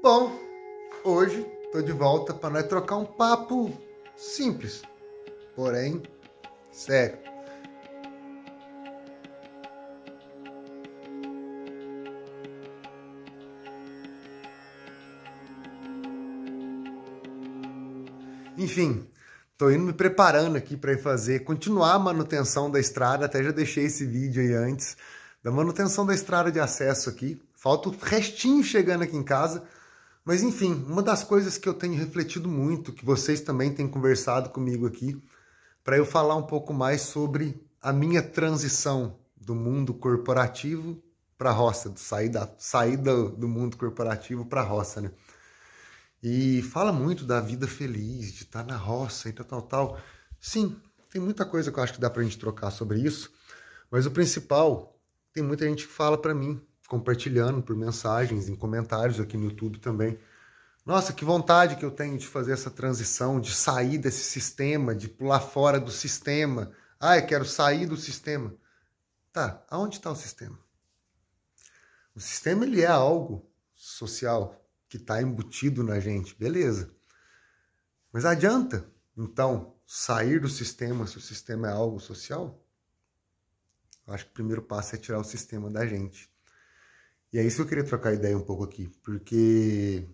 Bom, hoje estou de volta para nós trocar um papo simples, porém sério. Enfim, estou indo me preparando aqui para fazer, continuar a manutenção da estrada, até já deixei esse vídeo aí antes, da manutenção da estrada de acesso aqui. Falta o restinho chegando aqui em casa, mas enfim, uma das coisas que eu tenho refletido muito, que vocês também têm conversado comigo aqui, para eu falar um pouco mais sobre a minha transição do mundo corporativo para a roça, sair, da, sair do, mundo corporativo para a roça, né? E fala muito da vida feliz, de estar tá na roça e tal, tal, tal. Sim, tem muita coisa que eu acho que dá para a gente trocar sobre isso, mas o principal, tem muita gente que fala para mim compartilhando por mensagens, em comentários aqui no YouTube também. Nossa, que vontade que eu tenho de fazer essa transição, de sair desse sistema, de pular fora do sistema. Ah, eu quero sair do sistema. Tá, aonde está o sistema? O sistema ele é algo social que está embutido na gente, beleza. Mas adianta, então, sair do sistema se o sistema é algo social? Eu acho que o primeiro passo é tirar o sistema da gente. E é isso que eu queria trocar ideia um pouco aqui, porque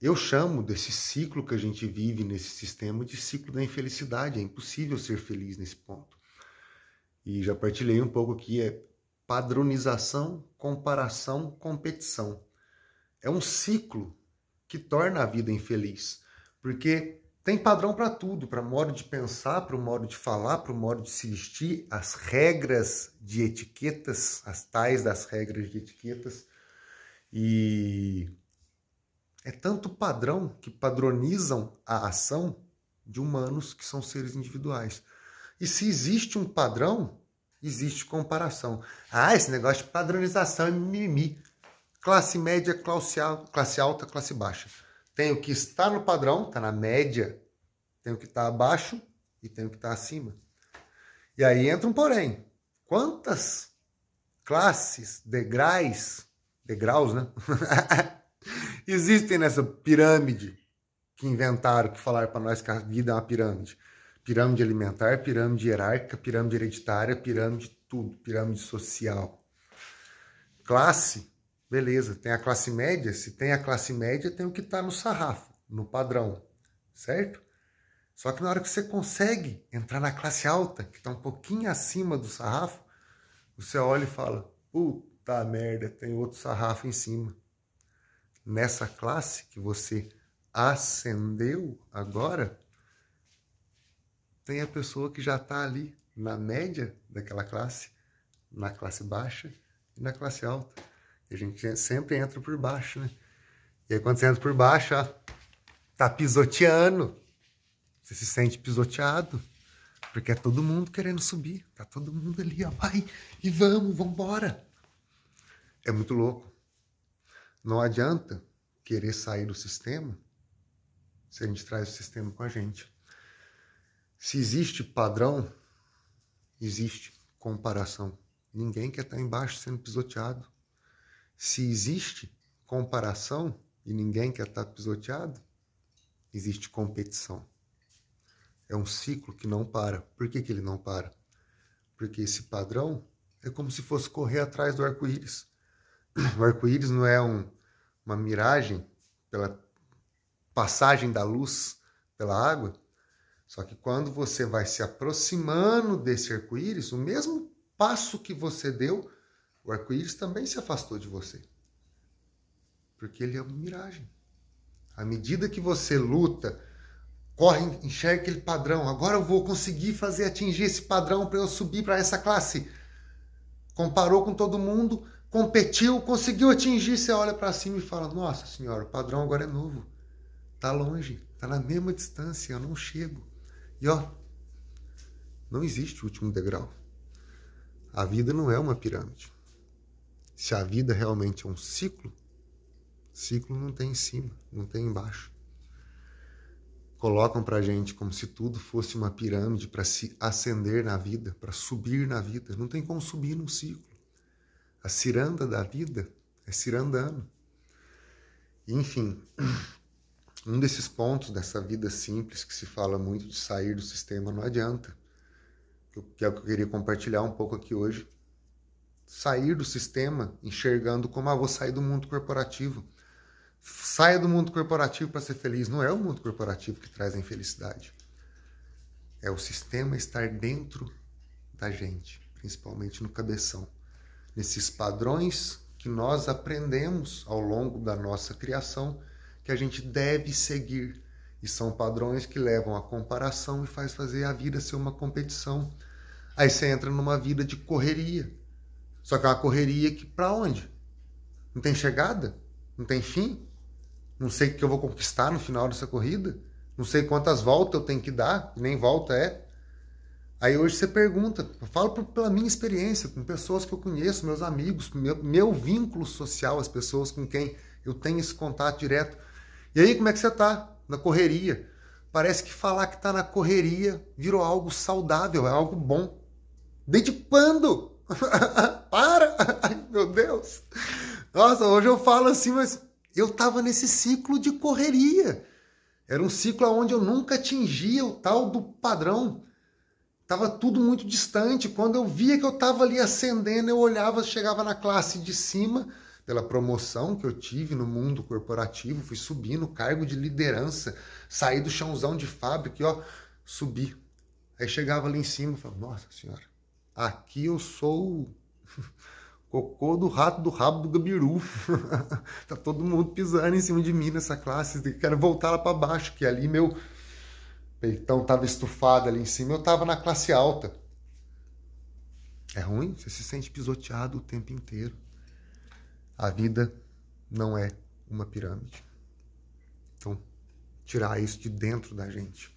eu chamo desse ciclo que a gente vive nesse sistema de ciclo da infelicidade. É impossível ser feliz nesse ponto. E já partilhei um pouco aqui, é padronização, comparação, competição. É um ciclo que torna a vida infeliz, porque tem padrão para tudo, para o modo de pensar, para o modo de falar, para o modo de se vestir, as regras de etiquetas, as tais das regras de etiquetas. E é tanto padrão que padronizam a ação de humanos que são seres individuais. E se existe um padrão, existe comparação. Ah, esse negócio de padronização é mimimi. Classe média, classe alta, classe baixa. Tenho que estar no padrão, está na média. Tenho que estar tá abaixo e tenho que estar tá acima. E aí entra um porém. Quantas classes, degraus, degraus, né? Existem nessa pirâmide que inventaram, que falaram para nós que a vida é uma pirâmide. Pirâmide alimentar, pirâmide hierárquica, pirâmide hereditária, pirâmide tudo, pirâmide social. Classe Beleza, tem a classe média. Se tem a classe média, tem o que está no sarrafo, no padrão, certo? Só que na hora que você consegue entrar na classe alta, que está um pouquinho acima do sarrafo, você olha e fala: puta merda, tem outro sarrafo em cima. Nessa classe que você ascendeu agora, tem a pessoa que já está ali na média daquela classe, na classe baixa e na classe alta. A gente sempre entra por baixo, né? E aí quando você entra por baixo, ó, tá pisoteando. Você se sente pisoteado. Porque é todo mundo querendo subir. Tá todo mundo ali, ó. Vai e vamos, vambora. É muito louco. Não adianta querer sair do sistema se a gente traz o sistema com a gente. Se existe padrão, existe comparação. Ninguém quer estar embaixo sendo pisoteado. Se existe comparação e ninguém quer estar pisoteado, existe competição. É um ciclo que não para. Por que, que ele não para? Porque esse padrão é como se fosse correr atrás do arco-íris. O arco-íris não é um, uma miragem pela passagem da luz pela água. Só que quando você vai se aproximando desse arco-íris, o mesmo passo que você deu o arco-íris também se afastou de você. Porque ele é uma miragem. À medida que você luta, corre, enxerga aquele padrão. Agora eu vou conseguir fazer atingir esse padrão para eu subir para essa classe. Comparou com todo mundo, competiu, conseguiu atingir. Você olha para cima e fala: Nossa senhora, o padrão agora é novo. Tá longe, tá na mesma distância, eu não chego. E ó, não existe o último degrau. A vida não é uma pirâmide se a vida realmente é um ciclo, ciclo não tem em cima, não tem embaixo. Colocam para gente como se tudo fosse uma pirâmide para se ascender na vida, para subir na vida. Não tem como subir num ciclo. A ciranda da vida é cirandando. Enfim, um desses pontos dessa vida simples que se fala muito de sair do sistema não adianta, que é o que eu queria compartilhar um pouco aqui hoje sair do sistema enxergando como ah, vou sair do mundo corporativo. Saia do mundo corporativo para ser feliz. Não é o mundo corporativo que traz a infelicidade. É o sistema estar dentro da gente, principalmente no cabeção. Nesses padrões que nós aprendemos ao longo da nossa criação que a gente deve seguir. E são padrões que levam à comparação e faz fazer a vida ser uma competição. Aí você entra numa vida de correria, só que é uma correria que para onde? Não tem chegada? Não tem fim? Não sei o que eu vou conquistar no final dessa corrida? Não sei quantas voltas eu tenho que dar, nem volta é. Aí hoje você pergunta, eu falo pela minha experiência, com pessoas que eu conheço, meus amigos, meu, meu vínculo social, as pessoas com quem eu tenho esse contato direto. E aí, como é que você tá? Na correria. Parece que falar que tá na correria virou algo saudável, é algo bom. Desde quando? Para! Ai, meu Deus! Nossa, hoje eu falo assim, mas eu estava nesse ciclo de correria. Era um ciclo onde eu nunca atingia o tal do padrão. Tava tudo muito distante. Quando eu via que eu estava ali ascendendo, eu olhava, chegava na classe de cima, pela promoção que eu tive no mundo corporativo, fui subindo, cargo de liderança, saí do chãozão de fábrica e ó, subi. Aí chegava ali em cima e falava, nossa senhora, Aqui eu sou cocô do rato do rabo do gabiru. tá todo mundo pisando em cima de mim nessa classe. Quero voltar lá para baixo, que ali meu peitão tava estufado ali em cima, eu tava na classe alta. É ruim, você se sente pisoteado o tempo inteiro. A vida não é uma pirâmide. Então, tirar isso de dentro da gente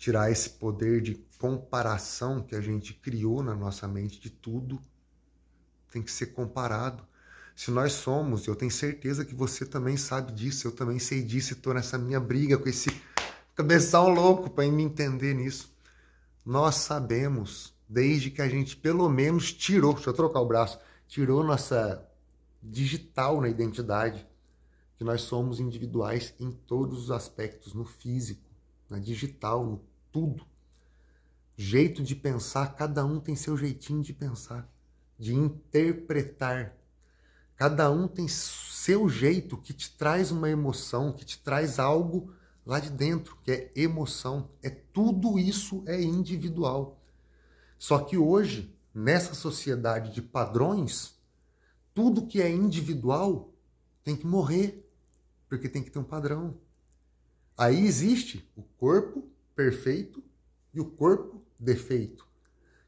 tirar esse poder de comparação que a gente criou na nossa mente de tudo tem que ser comparado. Se nós somos, eu tenho certeza que você também sabe disso, eu também sei disso e estou nessa minha briga com esse cabeção louco para me entender nisso. Nós sabemos, desde que a gente pelo menos tirou, deixa eu trocar o braço, tirou nossa digital na identidade, que nós somos individuais em todos os aspectos, no físico, na digital, no tudo. Jeito de pensar, cada um tem seu jeitinho de pensar, de interpretar. Cada um tem seu jeito que te traz uma emoção, que te traz algo lá de dentro, que é emoção. É tudo isso é individual. Só que hoje, nessa sociedade de padrões, tudo que é individual tem que morrer, porque tem que ter um padrão. Aí existe o corpo perfeito e o corpo defeito,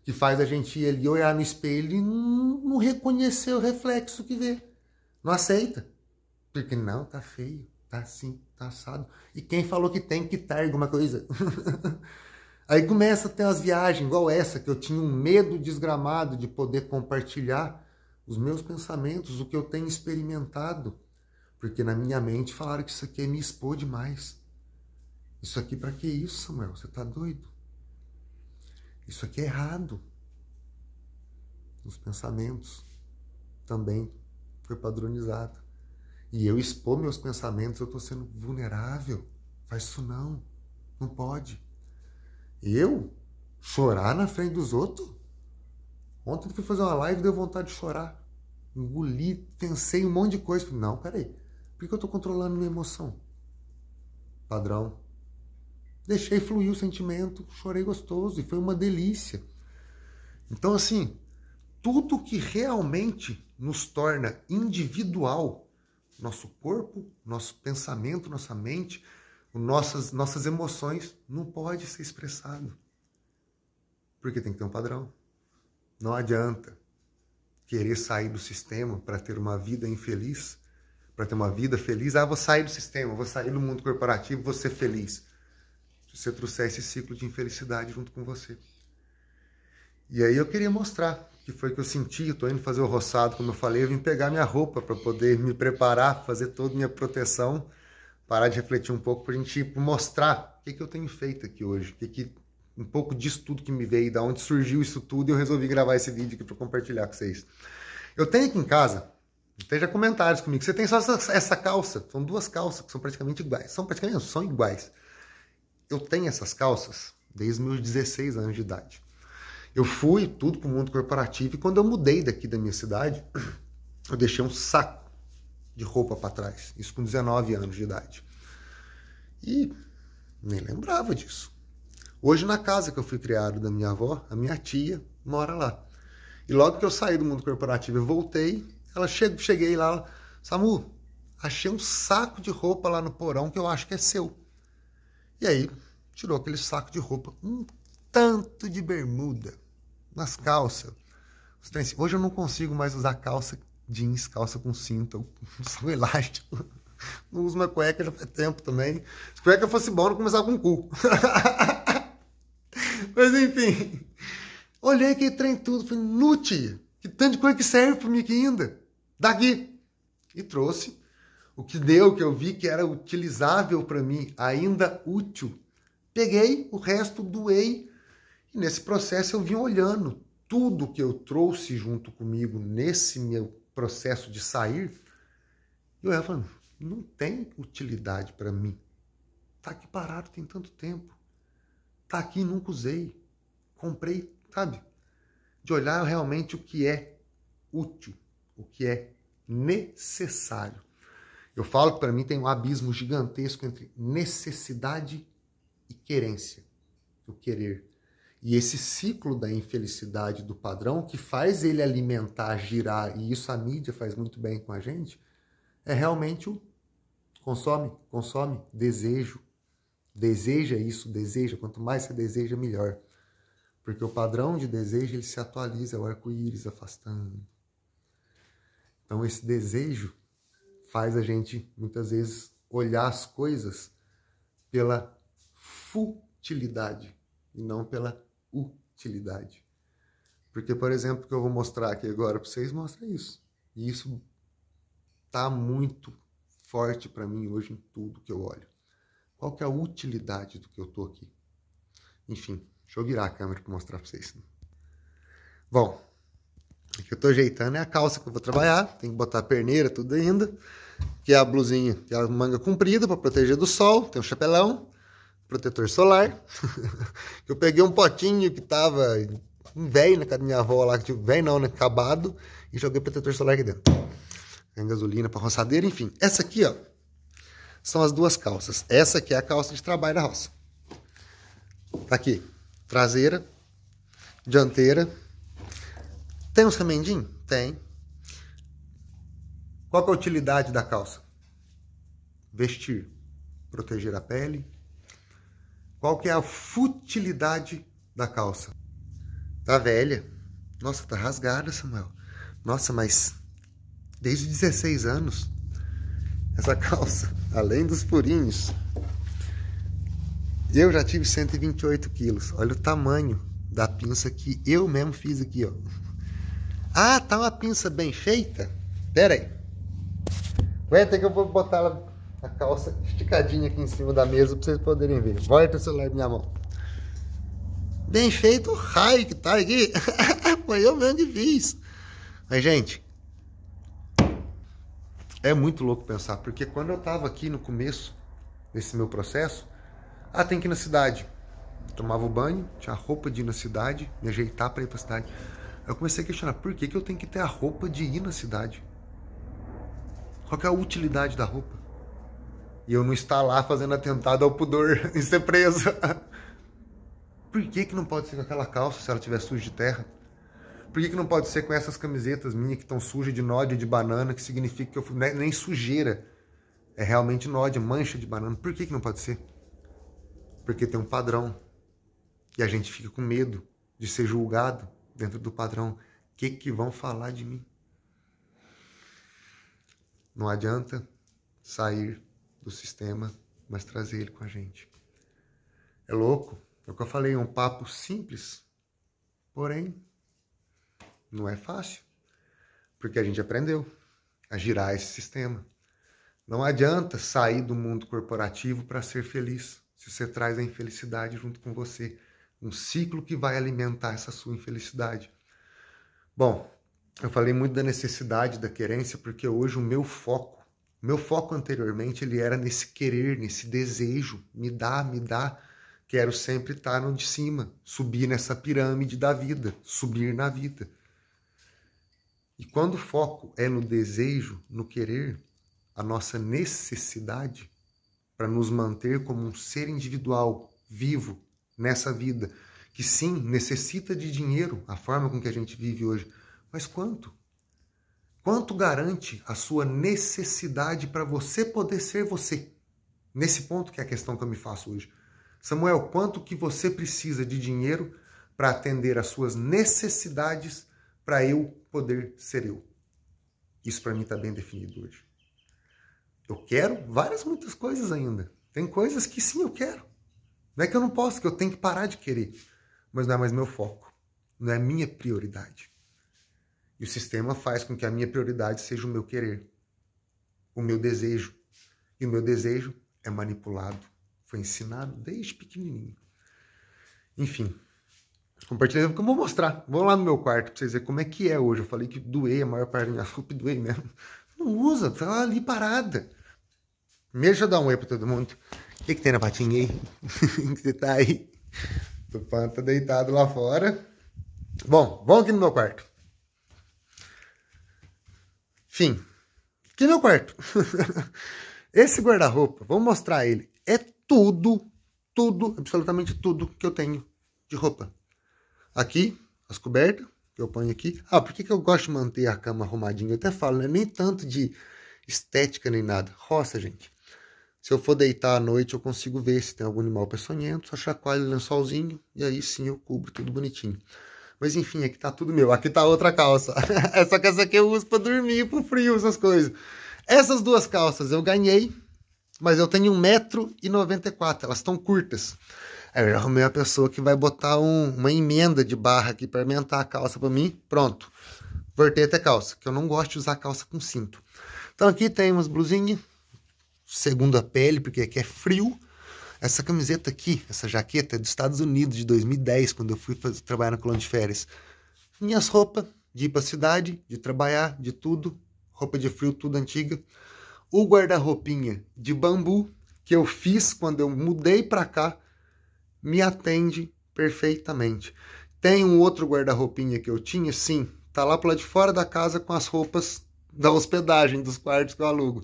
que faz a gente olhar no espelho e não reconhecer o reflexo que vê. Não aceita. Porque não, tá feio, tá assim, tá assado. E quem falou que tem que ter alguma coisa? Aí começa a ter umas viagens igual essa, que eu tinha um medo desgramado de poder compartilhar os meus pensamentos, o que eu tenho experimentado. Porque na minha mente falaram que isso aqui é me expor demais. Isso aqui para que isso, Samuel? Você tá doido? Isso aqui é errado. Nos pensamentos também foi padronizado. E eu expor meus pensamentos, eu tô sendo vulnerável. Faz isso não. Não pode. Eu chorar na frente dos outros? Ontem eu fui fazer uma live e deu vontade de chorar. Engoli, pensei um monte de coisa. Não, peraí. Por que eu tô controlando minha emoção? Padrão. Deixei fluir o sentimento, chorei gostoso e foi uma delícia. Então, assim, tudo que realmente nos torna individual, nosso corpo, nosso pensamento, nossa mente, nossas, nossas emoções, não pode ser expressado. Porque tem que ter um padrão. Não adianta querer sair do sistema para ter uma vida infeliz, para ter uma vida feliz. Ah, vou sair do sistema, vou sair do mundo corporativo, vou ser feliz se você trouxer esse ciclo de infelicidade junto com você. E aí eu queria mostrar que foi que eu senti. Eu tô indo fazer o roçado, como eu falei, eu vim pegar minha roupa para poder me preparar, fazer toda minha proteção, parar de refletir um pouco para a gente tipo, mostrar o que, que eu tenho feito aqui hoje, o que, que um pouco disso tudo que me veio, da onde surgiu isso tudo, e eu resolvi gravar esse vídeo aqui para compartilhar com vocês. Eu tenho aqui em casa, esteja comentários comigo, você tem só essa, essa calça, são duas calças que são praticamente iguais, são praticamente são iguais. Eu tenho essas calças desde meus 16 anos de idade. Eu fui tudo para o mundo corporativo e quando eu mudei daqui da minha cidade, eu deixei um saco de roupa para trás, isso com 19 anos de idade. E nem lembrava disso. Hoje, na casa que eu fui criado da minha avó, a minha tia mora lá. E logo que eu saí do mundo corporativo eu voltei, ela che cheguei lá, Samu, achei um saco de roupa lá no porão que eu acho que é seu. E aí, tirou aquele saco de roupa, um tanto de bermuda nas calças. Hoje eu não consigo mais usar calça jeans, calça com cinto, com elástico. Não uso uma cueca já faz tempo também. Se cueca fosse bom, não começava com cu. Mas enfim, olhei aquele trem tudo, falei, Nute, que tanto de coisa que serve para mim aqui ainda. Daqui. E trouxe o que deu, que eu vi que era utilizável para mim, ainda útil. Peguei o resto, doei. E nesse processo eu vim olhando tudo que eu trouxe junto comigo nesse meu processo de sair. E eu ia falando, não tem utilidade para mim. Tá aqui parado tem tanto tempo. Tá aqui e nunca usei. Comprei, sabe? De olhar realmente o que é útil, o que é necessário. Eu falo que para mim tem um abismo gigantesco entre necessidade e querência, o querer. E esse ciclo da infelicidade do padrão que faz ele alimentar, girar, e isso a mídia faz muito bem com a gente, é realmente o consome, consome, desejo. Deseja isso, deseja, quanto mais você deseja, melhor. Porque o padrão de desejo ele se atualiza, é o arco-íris afastando. Então esse desejo faz a gente muitas vezes olhar as coisas pela futilidade e não pela utilidade. Porque, por exemplo, o que eu vou mostrar aqui agora para vocês mostra isso. E isso tá muito forte para mim hoje em tudo que eu olho. Qual que é a utilidade do que eu tô aqui? Enfim, deixa eu virar a câmera para mostrar para vocês. Bom, o que eu tô ajeitando é a calça que eu vou trabalhar, tem que botar a perneira, tudo ainda, que é a blusinha, que é a manga comprida para proteger do sol, tem um chapelão, protetor solar. eu peguei um potinho que tava velho na casa da minha avó lá, que velho não, né, acabado, e joguei protetor solar aqui dentro. Tem gasolina para roçadeira, enfim. Essa aqui, ó, são as duas calças. Essa aqui é a calça de trabalho da roça. Tá aqui, traseira, dianteira, tem uns remendinhos? Tem. Qual é a utilidade da calça? Vestir, proteger a pele. Qual que é a futilidade da calça? Tá velha. Nossa, tá rasgada, Samuel. Nossa, mas desde 16 anos essa calça, além dos purinhos, Eu já tive 128 quilos. Olha o tamanho da pinça que eu mesmo fiz aqui, ó. Ah, tá uma pinça bem feita? Pera aí. Aguenta que eu vou botar a calça esticadinha aqui em cima da mesa para vocês poderem ver. Volta o celular na minha mão. Bem feito o raio que tá aqui. Foi eu mesmo que fiz. Mas, gente, é muito louco pensar, porque quando eu tava aqui no começo desse meu processo, ah, tem que ir na cidade. Tomava o banho, tinha roupa de ir na cidade, me ajeitar para ir para cidade. Eu comecei a questionar por que, que eu tenho que ter a roupa de ir na cidade? Qual é a utilidade da roupa? E eu não estar lá fazendo atentado ao pudor e ser preso. Por que, que não pode ser com aquela calça se ela tiver suja de terra? Por que, que não pode ser com essas camisetas minhas que estão sujas de nódia de banana, que significa que eu fui, né, nem sujeira é realmente nódia, mancha de banana? Por que, que não pode ser? Porque tem um padrão. E a gente fica com medo de ser julgado dentro do padrão. O que, que vão falar de mim? Não adianta sair do sistema, mas trazer ele com a gente. É louco, é o que eu falei, é um papo simples, porém não é fácil, porque a gente aprendeu a girar esse sistema. Não adianta sair do mundo corporativo para ser feliz, se você traz a infelicidade junto com você um ciclo que vai alimentar essa sua infelicidade. Bom, eu falei muito da necessidade da querência porque hoje o meu foco, meu foco anteriormente ele era nesse querer, nesse desejo, me dá, me dá, quero sempre estar no de cima, subir nessa pirâmide da vida, subir na vida. E quando o foco é no desejo, no querer, a nossa necessidade para nos manter como um ser individual, vivo, nessa vida, que sim, necessita de dinheiro, a forma com que a gente vive hoje, mas quanto? Quanto garante a sua necessidade para você poder ser você? Nesse ponto que é a questão que eu me faço hoje. Samuel, quanto que você precisa de dinheiro para atender às suas necessidades para eu poder ser eu? Isso para mim está bem definido hoje. Eu quero várias muitas coisas ainda. Tem coisas que sim eu quero. Não é que eu não posso, que eu tenho que parar de querer, mas não é mais meu foco, não é minha prioridade. E o sistema faz com que a minha prioridade seja o meu querer, o meu desejo. E o meu desejo é manipulado, foi ensinado desde pequenininho. Enfim, compartilhei, porque eu vou mostrar. Vou lá no meu quarto pra vocês verem como é que é hoje. Eu falei que doei a maior parte da minha roupa, doei mesmo. Não usa, tá ali parada. Meja dá um oi pra todo mundo. O que, que tem na patinha aí? Você tá aí? Tupã tá deitado lá fora. Bom, vamos aqui no meu quarto. Fim. Aqui no meu quarto. Esse guarda-roupa, vou mostrar ele. É tudo, tudo, absolutamente tudo que eu tenho de roupa. Aqui, as cobertas que eu ponho aqui. Ah, por que, que eu gosto de manter a cama arrumadinha? Eu até falo, né? Nem tanto de estética nem nada. Roça, gente. Se eu for deitar à noite, eu consigo ver se tem algum animal peçonhento, só chacoalho o lençolzinho e aí sim eu cubro tudo bonitinho. Mas enfim, aqui tá tudo meu. Aqui tá outra calça. é só que essa aqui eu uso pra dormir, pro frio, essas coisas. Essas duas calças eu ganhei, mas eu tenho 1,94m. Elas estão curtas. Aí eu arrumei uma pessoa que vai botar um, uma emenda de barra aqui para aumentar a calça para mim. Pronto. Voltei até calça, que eu não gosto de usar calça com cinto. Então aqui tem umas blusinhas segundo a pele, porque aqui é frio. Essa camiseta aqui, essa jaqueta, é dos Estados Unidos, de 2010, quando eu fui fazer, trabalhar na colônia de férias. Minhas roupas, de ir para a cidade, de trabalhar, de tudo. Roupa de frio, tudo antiga. O guarda-roupinha de bambu, que eu fiz quando eu mudei para cá, me atende perfeitamente. Tem um outro guarda-roupinha que eu tinha, sim. Tá lá para lado de fora da casa com as roupas da hospedagem, dos quartos que eu alugo.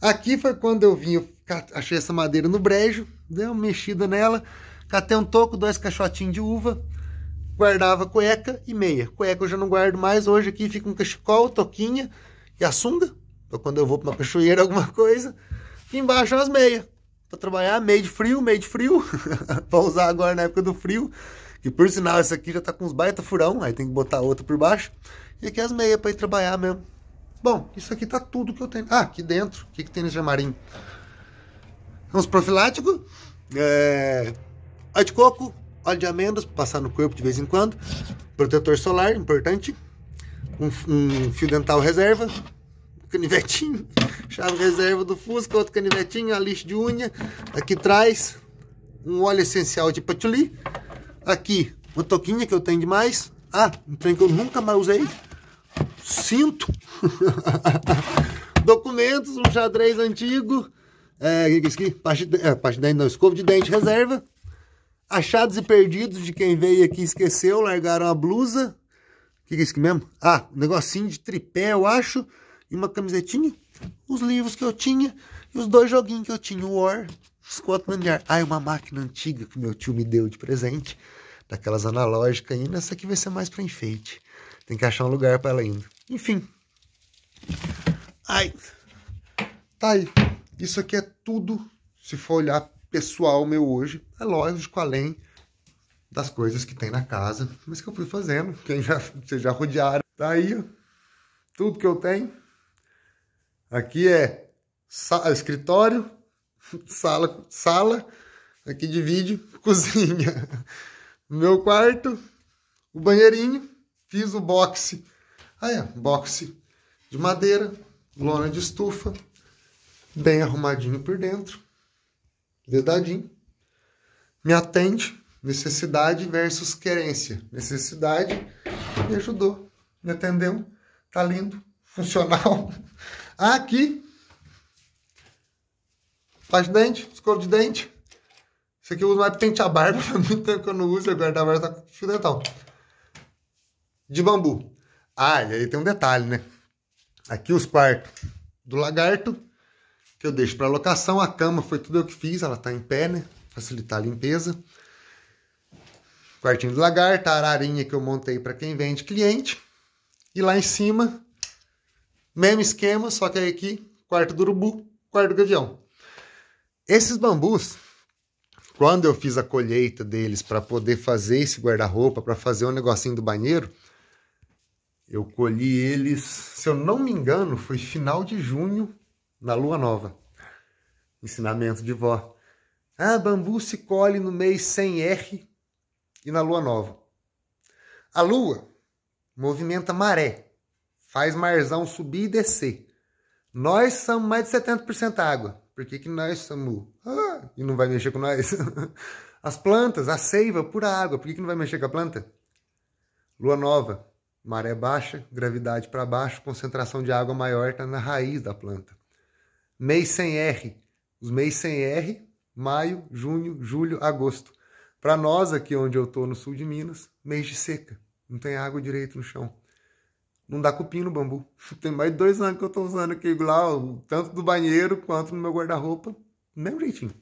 Aqui foi quando eu vim, eu achei essa madeira no brejo, dei uma mexida nela, catei um toco, dois caixotinhos de uva, guardava cueca e meia. Cueca eu já não guardo mais, hoje aqui fica um cachecol, toquinha e a sunga, pra quando eu vou pra uma cachoeira, alguma coisa. embaixo as meias, pra trabalhar, meio de frio, meio de frio, pra usar agora na época do frio. E por sinal, essa aqui já tá com uns baita furão, aí tem que botar outra por baixo. E aqui as meias pra ir trabalhar mesmo. Bom, isso aqui tá tudo que eu tenho. Ah, aqui dentro. O que, que tem nesse jamarim? É uns profiláticos, é... óleo de coco, óleo de amêndoas, passar no corpo de vez em quando, protetor solar, importante, um, um fio dental reserva, canivetinho, chave reserva do Fusca, outro canivetinho, a lixa de unha, aqui trás um óleo essencial de patchouli, aqui uma toquinha que eu tenho demais, ah, um trem que eu nunca mais usei, cinto, documentos, um xadrez antigo, é, isso aqui, parte, de, é, parte de dente, não, escova de dente reserva, achados e perdidos de quem veio aqui esqueceu, largaram a blusa, o que, que é isso aqui mesmo? Ah, um negocinho de tripé, eu acho, e uma camisetinha, os livros que eu tinha e os dois joguinhos que eu tinha, o War, Scotland Yard. Ah, é uma máquina antiga que meu tio me deu de presente, daquelas analógicas ainda, essa aqui vai ser mais para enfeite. Tem que achar um lugar para ela ainda. Enfim. Ai. Tá aí. Isso aqui é tudo, se for olhar pessoal meu hoje, é lógico, além das coisas que tem na casa, mas que eu fui fazendo, quem já, vocês já rodearam. Tá aí, tudo que eu tenho. Aqui é escritório, sala, sala, aqui divide, cozinha, meu quarto, o banheirinho Fiz o boxe. aí, boxe de madeira, lona de estufa, bem arrumadinho por dentro, dedadinho. Me atende, necessidade versus querência. Necessidade me ajudou, me atendeu, tá lindo, funcional. Aqui, faz dente, escova de dente. Isso aqui eu uso mais para pentear a barba, faz muito tempo que eu não uso, agora a barba tá fio dental de bambu. Ah, e aí tem um detalhe, né? Aqui os quartos do lagarto, que eu deixo para locação. A cama foi tudo eu que fiz, ela tá em pé, né? Facilitar a limpeza. Quartinho do lagarto, a ararinha que eu montei para quem vende cliente. E lá em cima, mesmo esquema, só que aí aqui, quarto do urubu, quarto do gavião. Esses bambus, quando eu fiz a colheita deles para poder fazer esse guarda-roupa, para fazer o um negocinho do banheiro, eu colhi eles, se eu não me engano, foi final de junho, na lua nova. Ensinamento de vó. Ah, bambu se colhe no mês sem R e na lua nova. A lua movimenta maré, faz marzão subir e descer. Nós somos mais de 70% água. Por que, que nós somos. Ah, e não vai mexer com nós? As plantas, a seiva, pura água. Por que, que não vai mexer com a planta? Lua nova. Maré baixa, gravidade para baixo, concentração de água maior está na raiz da planta. Mês sem R. Os meses sem R, maio, junho, julho, agosto. Para nós, aqui onde eu estou, no sul de Minas, mês de seca. Não tem água direito no chão. Não dá cupim no bambu. Tem mais de dois anos que eu estou usando aqui lá, tanto do banheiro quanto no meu guarda-roupa. Mesmo jeitinho.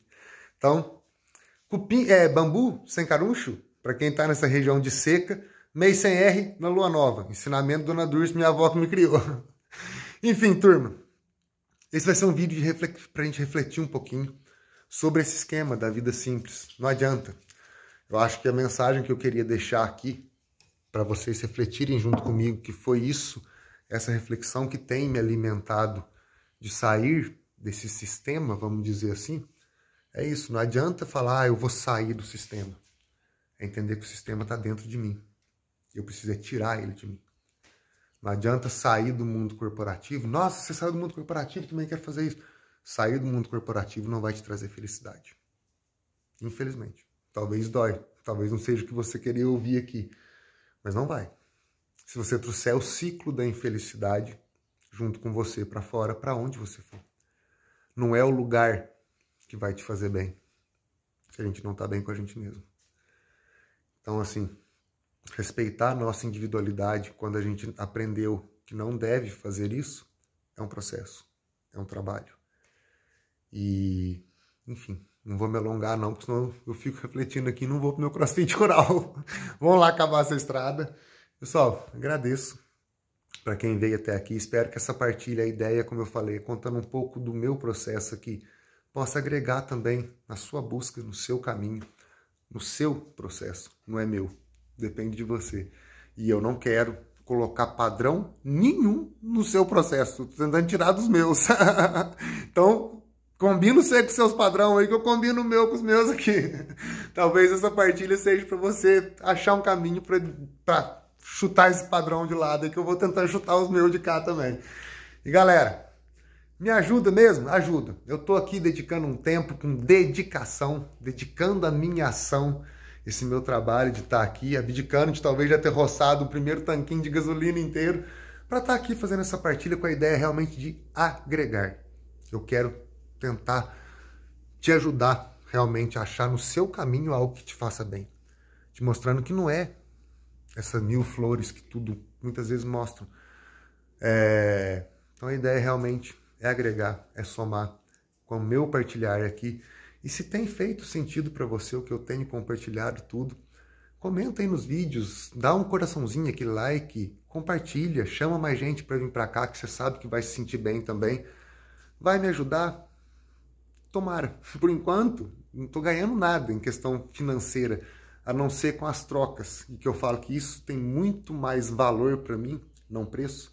Então, cupim, é, bambu sem caruncho, para quem está nessa região de seca, Mês sem R na lua nova. Ensinamento Dona Durst, minha avó que me criou. Enfim, turma. Esse vai ser um vídeo para a gente refletir um pouquinho sobre esse esquema da vida simples. Não adianta. Eu acho que a mensagem que eu queria deixar aqui para vocês refletirem junto comigo, que foi isso, essa reflexão que tem me alimentado de sair desse sistema, vamos dizer assim, é isso. Não adianta falar, ah, eu vou sair do sistema. É entender que o sistema está dentro de mim. Eu preciso é tirar ele de mim. Não adianta sair do mundo corporativo. Nossa, você saiu do mundo corporativo, também quero fazer isso. Sair do mundo corporativo não vai te trazer felicidade. Infelizmente. Talvez dói. Talvez não seja o que você queria ouvir aqui. Mas não vai. Se você trouxer o ciclo da infelicidade junto com você para fora, para onde você for. Não é o lugar que vai te fazer bem. Se a gente não tá bem com a gente mesmo. Então, assim, respeitar a nossa individualidade quando a gente aprendeu que não deve fazer isso, é um processo, é um trabalho. E, enfim, não vou me alongar não, porque senão eu fico refletindo aqui e não vou pro meu crossfit coral. Vamos lá acabar essa estrada. Pessoal, agradeço para quem veio até aqui. Espero que essa partilha, a ideia, como eu falei, contando um pouco do meu processo aqui, possa agregar também na sua busca, no seu caminho, no seu processo, não é meu depende de você. E eu não quero colocar padrão nenhum no seu processo. Tô tentando tirar dos meus. então, combino você com seus padrão aí que eu combino o meu com os meus aqui. Talvez essa partilha seja para você achar um caminho para chutar esse padrão de lado, que eu vou tentar chutar os meus de cá também. E galera, me ajuda mesmo? Ajuda. Eu estou aqui dedicando um tempo com dedicação, dedicando a minha ação esse meu trabalho de estar tá aqui, abdicando de talvez já ter roçado o primeiro tanquinho de gasolina inteiro, para estar tá aqui fazendo essa partilha com a ideia realmente de agregar. Eu quero tentar te ajudar realmente a achar no seu caminho algo que te faça bem, te mostrando que não é essa mil flores que tudo muitas vezes mostram. É... Então a ideia realmente é agregar, é somar. Com o meu partilhar aqui, e se tem feito sentido para você o que eu tenho compartilhado tudo, comenta aí nos vídeos, dá um coraçãozinho aqui, like, compartilha, chama mais gente para vir para cá que você sabe que vai se sentir bem também. Vai me ajudar? Tomara. Por enquanto, não estou ganhando nada em questão financeira, a não ser com as trocas, e que eu falo que isso tem muito mais valor para mim, não preço,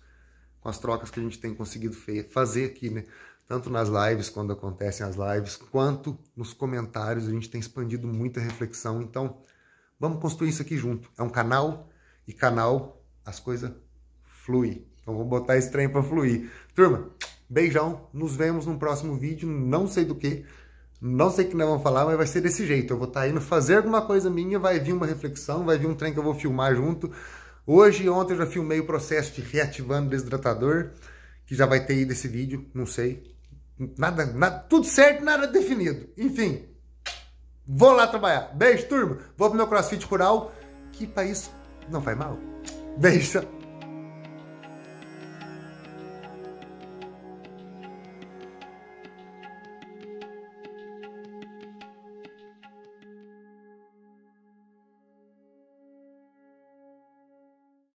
com as trocas que a gente tem conseguido fazer aqui, né? tanto nas lives, quando acontecem as lives, quanto nos comentários. A gente tem expandido muita reflexão. Então, vamos construir isso aqui junto. É um canal e canal as coisas fluem. Então, vamos botar esse trem para fluir. Turma, beijão. Nos vemos no próximo vídeo. Não sei do que. Não sei o que nós vamos falar, mas vai ser desse jeito. Eu vou estar tá indo fazer alguma coisa minha, vai vir uma reflexão, vai vir um trem que eu vou filmar junto. Hoje e ontem eu já filmei o processo de reativando o desidratador, que já vai ter ido esse vídeo, não sei. Nada, nada, tudo certo, nada definido. Enfim, vou lá trabalhar. Beijo, turma. Vou pro meu crossfit rural, que pra isso não faz mal. Beijo.